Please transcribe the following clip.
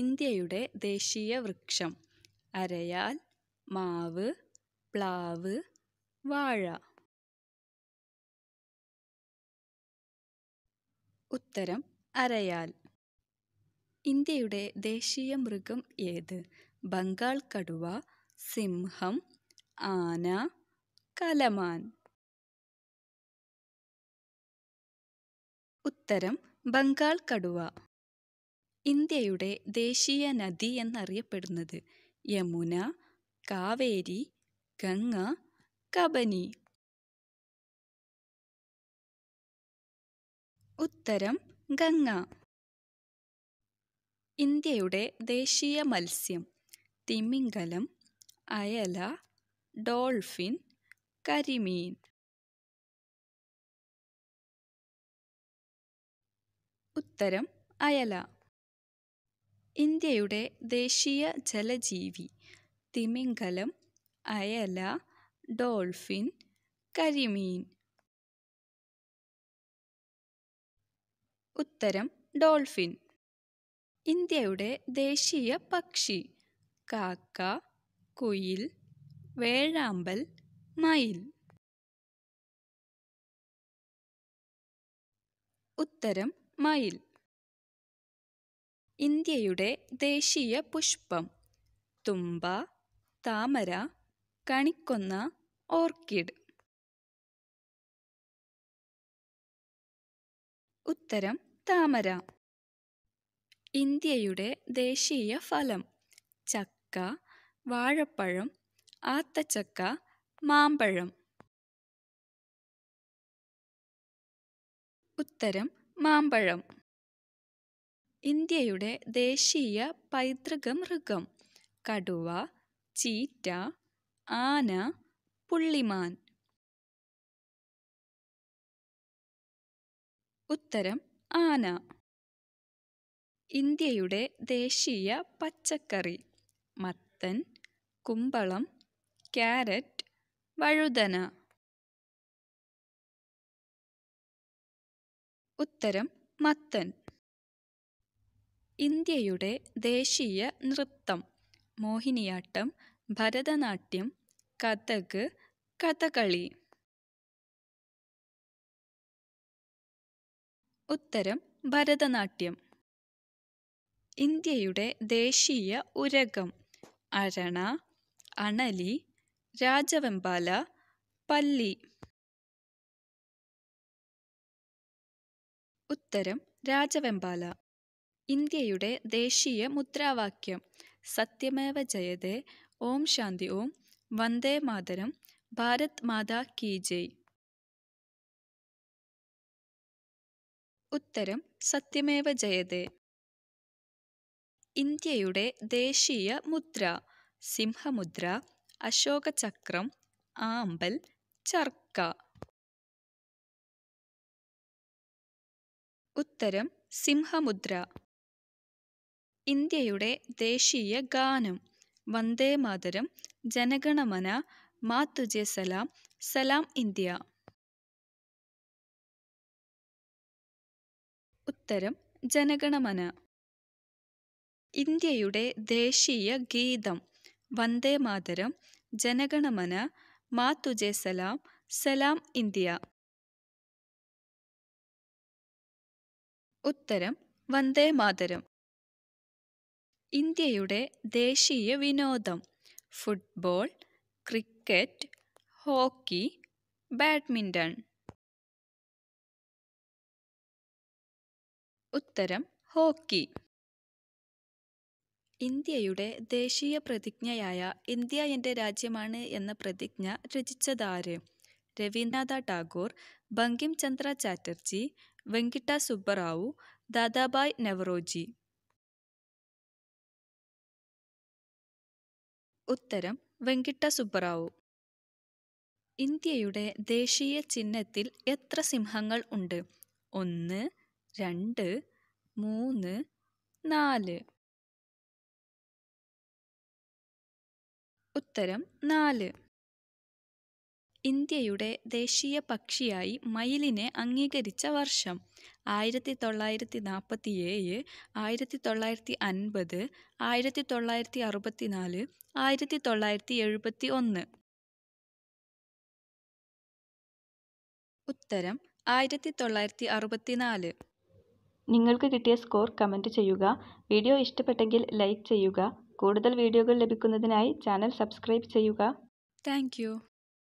ഇന്ത്യയുടെ ദേശീയ വൃക്ഷം അരയാൽ മാവ് പ്ലാവ് വാഴ ഉത്തരം അരയാൽ ഇന്ത്യയുടെ ദേശീയ മൃഗം ഏത് ബംഗാൾ കടുവ സിംഹം ആന കലമാൻ ഉത്തരം ബംഗാൾ കടുവ ഇന്ത്യയുടെ ദേശീയ നദി എന്നറിയപ്പെടുന്നത് യമുന കാവേരി ഗംഗ കബനി ഉത്തരം ഗംഗ ഇന്ത്യയുടെ ദേശീയ മത്സ്യം തിമിംഗലം അയല ഡോൾഫിൻ കരിമീൻ ഉത്തരം അയല ഇന്ത്യയുടെ ദേശീയ ജലജീവി തിമിംഗലം അയല ഡോൾഫിൻ കരിമീൻ ഉത്തരം ഡോൾഫിൻ ഇന്ത്യയുടെ ദേശീയ പക്ഷി കാക്ക കുയിൽ വേഴാമ്പൽ മയിൽ ഉത്തരം മയിൽ ഇന്ത്യയുടെ ദേശീയ പുഷ്പം തുമ്പ താമര കണിക്കൊന്ന ഓർക്കിഡ് ഉത്തരം താമര ഇന്ത്യയുടെ ദേശീയ ഫലം ചക്ക വാഴപ്പഴം ആത്തച്ചക്ക മാമ്പഴം ഉത്തരം മാമ്പഴം ഇന്ത്യയുടെ ദേശീയ പൈതൃക മൃഗം കടുവ ചീറ്റ ആന പുള്ളിമാൻ ഉത്തരം ആന ഇന്ത്യയുടെ ദേശീയ പച്ചക്കറി മത്തൻ കുമ്പളം ക്യാരറ്റ് വഴുതന ഉത്തരം മത്തൻ ഇന്ത്യയുടെ ദേശീയ നൃത്തം മോഹിനിയാട്ടം ഭരതനാട്യം കഥക് കഥകളി ഉത്തരം ഭരതനാട്യം ഇന്ത്യയുടെ ദേശീയ ഉരകം അരണ അണലി രാജവെമ്പാല പല്ലി ഉത്തരം രാജവെമ്പാല ഇന്ത്യയുടെ ദേശീയ മുദ്രാവാക്യം സത്യമേവ ജയതേ ഓം ശാന്തി ഓം വന്ദേ മാതരം ഭാരത് മാതാ കീ ജയ് ഉത്തരം സത്യമേവ ജയതേ ഇന്ത്യയുടെ ദേശീയ മുദ്ര സിംഹമുദ്ര അശോകചക്രം ആമ്പൽ ചർക്ക ഉത്തരം സിംഹമുദ്ര ഇന്ത്യയുടെ ദേശീയ ഗാനം വന്ദേ മാതരം ജനഗണമന മാ തുജെ സലാം സലാം ഇന്ത്യ ഉത്തരം ജനഗണമന ഇന്ത്യയുടെ ദേശീയ ഗീതം വന്ദേ മാതരം ജനഗണമന മാ തുജെ സലാം സലാം ഇന്ത്യ ഉത്തരം വന്ദേ മാതരം ഇന്ത്യയുടെ ദേശീയ വിനോദം ഫുട്ബോൾ ക്രിക്കറ്റ് ഹോക്കി ബാഡ്മിൻ്റൺ ഉത്തരം ഹോക്കി ഇന്ത്യയുടെ ദേശീയ പ്രതിജ്ഞയായ ഇന്ത്യ എൻ്റെ രാജ്യമാണ് എന്ന പ്രതിജ്ഞ രചിച്ചതാര് രവീന്ദ്രനാഥ ടാഗോർ ബങ്കിം ചന്ദ്ര ചാറ്റർജി വെങ്കിട്ട സുബ്ബറാവു ദാദാബായ് നെവറോജി ഉത്തരം വെങ്കിട്ട സുബ്ബറാവു ഇന്ത്യയുടെ ദേശീയ ചിഹ്നത്തിൽ എത്ര സിംഹങ്ങൾ ഉണ്ട് ഒന്ന് രണ്ട് മൂന്ന് നാല് ഉത്തരം നാല് ഇന്ത്യയുടെ ദേശീയ പക്ഷിയായി മയിലിനെ അംഗീകരിച്ച വർഷം ആയിരത്തി തൊള്ളായിരത്തി നാൽപ്പത്തി ഏഴ് ആയിരത്തി തൊള്ളായിരത്തി അൻപത് ആയിരത്തി തൊള്ളായിരത്തി അറുപത്തി നാല് ആയിരത്തി തൊള്ളായിരത്തി എഴുപത്തി ഒന്ന് ഉത്തരം ആയിരത്തി തൊള്ളായിരത്തി അറുപത്തി നാല് നിങ്ങൾക്ക് കിട്ടിയ സ്കോർ കമൻറ്റ് ചെയ്യുക വീഡിയോ ഇഷ്ടപ്പെട്ടെങ്കിൽ ലൈക്ക് ചെയ്യുക കൂടുതൽ വീഡിയോകൾ ലഭിക്കുന്നതിനായി ചാനൽ സബ്സ്ക്രൈബ് ചെയ്യുക താങ്ക്